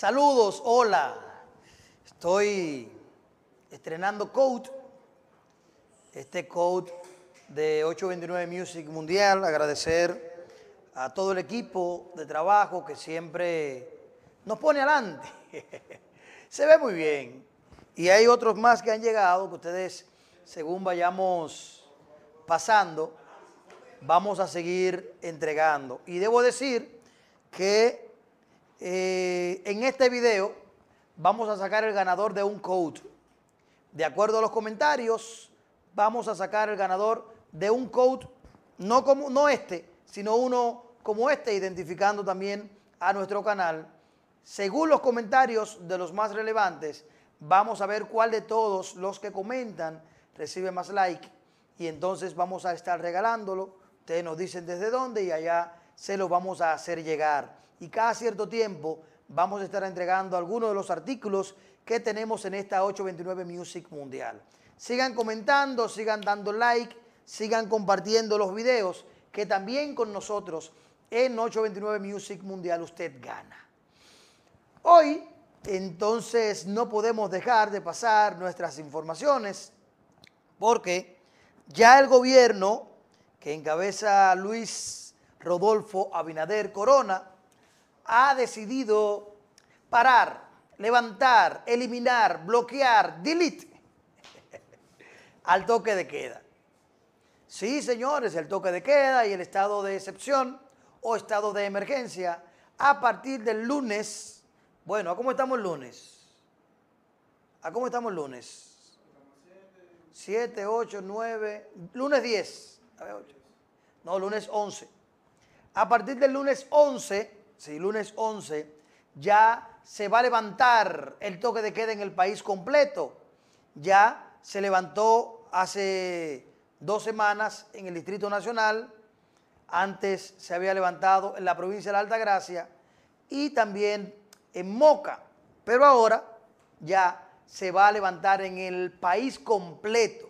Saludos, hola. Estoy estrenando Code, este Code de 829 Music Mundial. Agradecer a todo el equipo de trabajo que siempre nos pone adelante. Se ve muy bien. Y hay otros más que han llegado que ustedes, según vayamos pasando, vamos a seguir entregando. Y debo decir que eh, en este video vamos a sacar el ganador de un code. De acuerdo a los comentarios, vamos a sacar el ganador de un code, no, como, no este, sino uno como este, identificando también a nuestro canal. Según los comentarios de los más relevantes, vamos a ver cuál de todos los que comentan recibe más like y entonces vamos a estar regalándolo. Ustedes nos dicen desde dónde y allá se los vamos a hacer llegar. Y cada cierto tiempo vamos a estar entregando algunos de los artículos que tenemos en esta 829 Music Mundial. Sigan comentando, sigan dando like, sigan compartiendo los videos, que también con nosotros en 829 Music Mundial usted gana. Hoy, entonces, no podemos dejar de pasar nuestras informaciones, porque ya el gobierno que encabeza Luis Rodolfo Abinader Corona, ha decidido parar, levantar, eliminar, bloquear, delete al toque de queda. Sí, señores, el toque de queda y el estado de excepción o estado de emergencia a partir del lunes. Bueno, ¿a cómo estamos el lunes? ¿A cómo estamos el lunes? 7, 8, 9, lunes 10. No, lunes 11. A partir del lunes 11, sí, lunes 11, ya se va a levantar el toque de queda en el país completo. Ya se levantó hace dos semanas en el Distrito Nacional, antes se había levantado en la provincia de la Altagracia y también en Moca, pero ahora ya se va a levantar en el país completo.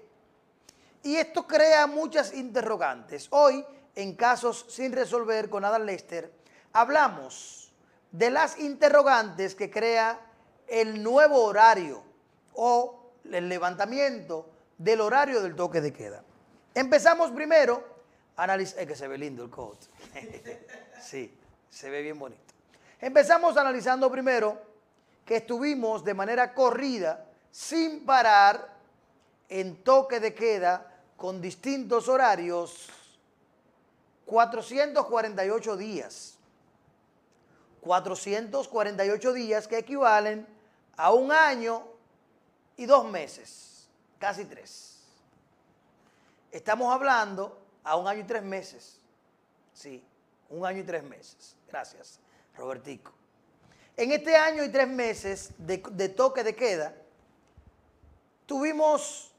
Y esto crea muchas interrogantes. Hoy en Casos sin Resolver con Adam Lester, hablamos de las interrogantes que crea el nuevo horario o el levantamiento del horario del toque de queda. Empezamos primero, que se ve lindo el coat. sí, se ve bien bonito. Empezamos analizando primero que estuvimos de manera corrida, sin parar, en toque de queda con distintos horarios 448 días. 448 días que equivalen a un año y dos meses, casi tres. Estamos hablando a un año y tres meses. Sí, un año y tres meses. Gracias, Robertico. En este año y tres meses de, de toque de queda, tuvimos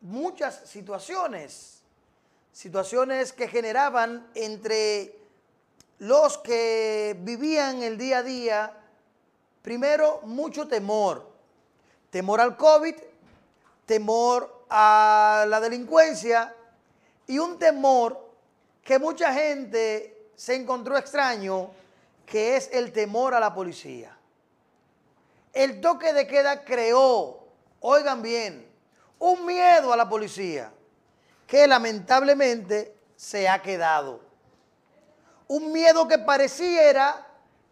muchas situaciones situaciones que generaban entre los que vivían el día a día, primero, mucho temor. Temor al COVID, temor a la delincuencia y un temor que mucha gente se encontró extraño, que es el temor a la policía. El toque de queda creó, oigan bien, un miedo a la policía que lamentablemente se ha quedado. Un miedo que pareciera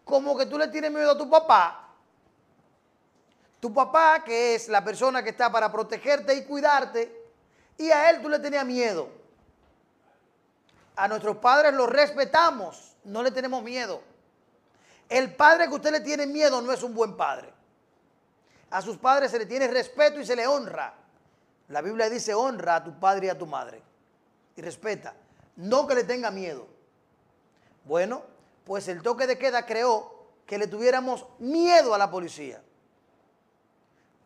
como que tú le tienes miedo a tu papá. Tu papá, que es la persona que está para protegerte y cuidarte, y a él tú le tenías miedo. A nuestros padres los respetamos, no le tenemos miedo. El padre que usted le tiene miedo no es un buen padre. A sus padres se le tiene respeto y se le honra. La Biblia dice honra a tu padre y a tu madre. Y respeta. No que le tenga miedo. Bueno, pues el toque de queda creó que le tuviéramos miedo a la policía.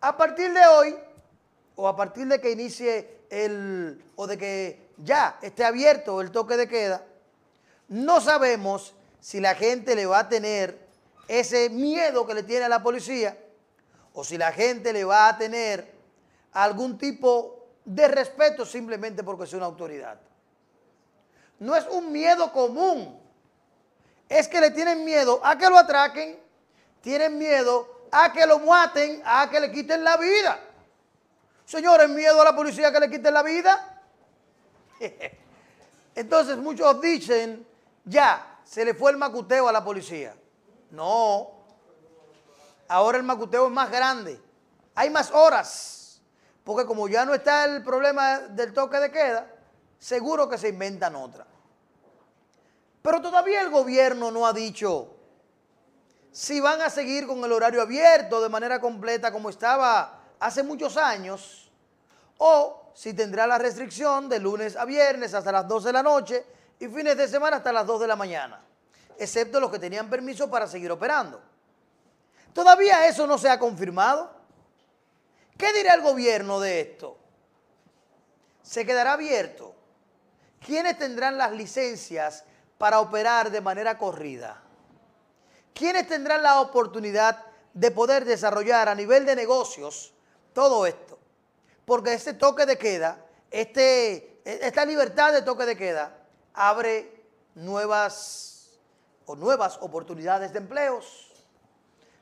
A partir de hoy, o a partir de que inicie el, o de que ya esté abierto el toque de queda, no sabemos si la gente le va a tener ese miedo que le tiene a la policía, o si la gente le va a tener algún tipo de respeto simplemente porque es una autoridad. No es un miedo común. Es que le tienen miedo a que lo atraquen, tienen miedo a que lo maten, a que le quiten la vida. Señores, miedo a la policía que le quiten la vida. Entonces muchos dicen, ya, se le fue el macuteo a la policía. No, ahora el macuteo es más grande. Hay más horas. Porque como ya no está el problema del toque de queda, seguro que se inventan otra. Pero todavía el gobierno no ha dicho si van a seguir con el horario abierto de manera completa como estaba hace muchos años, o si tendrá la restricción de lunes a viernes hasta las 12 de la noche y fines de semana hasta las 2 de la mañana, excepto los que tenían permiso para seguir operando. Todavía eso no se ha confirmado. ¿Qué dirá el gobierno de esto? ¿Se quedará abierto? ¿Quiénes tendrán las licencias para operar de manera corrida? ¿Quiénes tendrán la oportunidad de poder desarrollar a nivel de negocios todo esto? Porque este toque de queda, este, esta libertad de toque de queda, abre nuevas o nuevas oportunidades de empleos.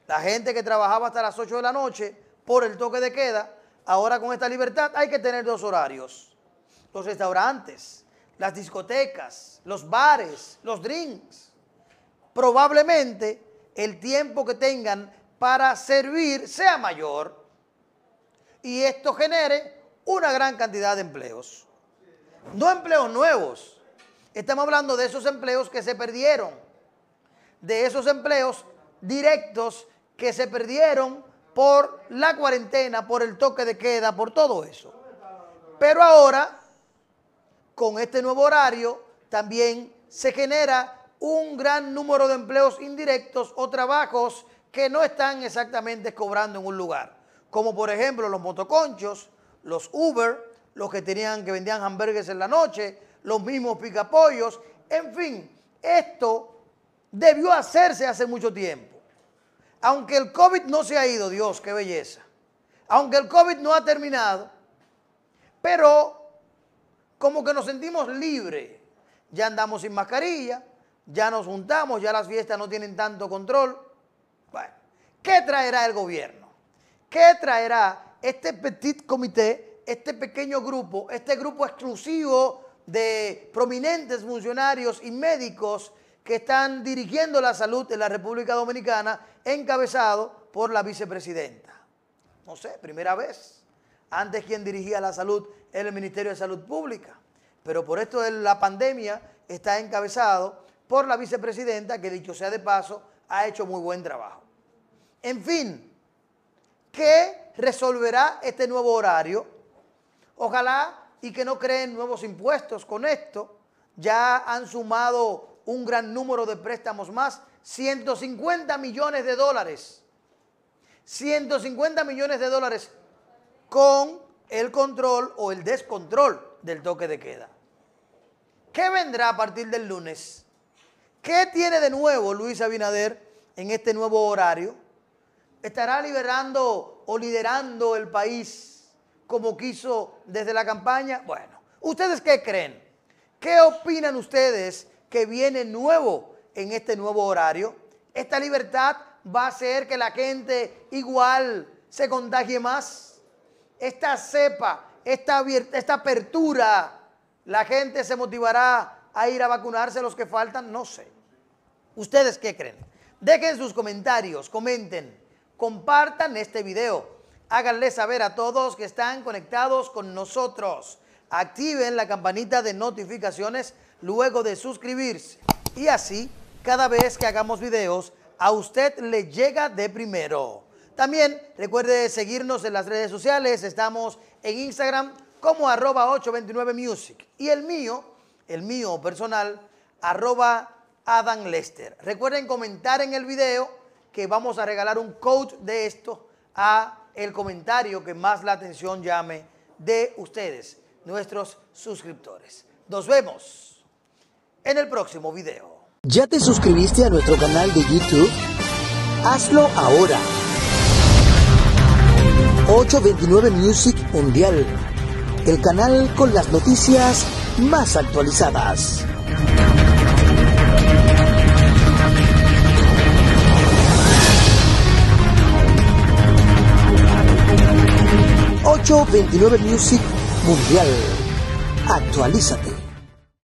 La gente que trabajaba hasta las 8 de la noche por el toque de queda, ahora con esta libertad hay que tener dos horarios. Los restaurantes, las discotecas, los bares, los drinks. Probablemente el tiempo que tengan para servir sea mayor y esto genere una gran cantidad de empleos. No empleos nuevos. Estamos hablando de esos empleos que se perdieron, de esos empleos directos que se perdieron por la cuarentena, por el toque de queda, por todo eso. Pero ahora, con este nuevo horario, también se genera un gran número de empleos indirectos o trabajos que no están exactamente cobrando en un lugar, como por ejemplo los motoconchos, los Uber, los que tenían que vendían hamburguesas en la noche, los mismos picapollos, en fin, esto debió hacerse hace mucho tiempo. Aunque el COVID no se ha ido, Dios, qué belleza. Aunque el COVID no ha terminado, pero como que nos sentimos libres. Ya andamos sin mascarilla, ya nos juntamos, ya las fiestas no tienen tanto control. Bueno, ¿qué traerá el gobierno? ¿Qué traerá este petit comité, este pequeño grupo, este grupo exclusivo de prominentes funcionarios y médicos que están dirigiendo la salud en la República Dominicana, encabezado por la vicepresidenta. No sé, primera vez. Antes quien dirigía la salud era el Ministerio de Salud Pública, pero por esto de la pandemia está encabezado por la vicepresidenta, que dicho sea de paso, ha hecho muy buen trabajo. En fin, ¿qué resolverá este nuevo horario? Ojalá y que no creen nuevos impuestos con esto. Ya han sumado un gran número de préstamos más, 150 millones de dólares. 150 millones de dólares con el control o el descontrol del toque de queda. ¿Qué vendrá a partir del lunes? ¿Qué tiene de nuevo Luis Abinader en este nuevo horario? ¿Estará liberando o liderando el país como quiso desde la campaña? Bueno, ¿ustedes qué creen? ¿Qué opinan ustedes que viene nuevo en este nuevo horario. Esta libertad va a hacer que la gente igual se contagie más. Esta cepa, esta, esta apertura, la gente se motivará a ir a vacunarse los que faltan, no sé. ¿Ustedes qué creen? Dejen sus comentarios, comenten, compartan este video. Háganle saber a todos que están conectados con nosotros. Activen la campanita de notificaciones luego de suscribirse. Y así, cada vez que hagamos videos, a usted le llega de primero. También recuerde seguirnos en las redes sociales. Estamos en Instagram como arroba 829music. Y el mío, el mío personal, arroba Adam Lester. Recuerden comentar en el video que vamos a regalar un coach de esto a el comentario que más la atención llame de ustedes, nuestros suscriptores. Nos vemos en el próximo video. ¿Ya te suscribiste a nuestro canal de YouTube? Hazlo ahora. 829 Music Mundial, el canal con las noticias más actualizadas. ...829 Music Mundial... ...actualízate...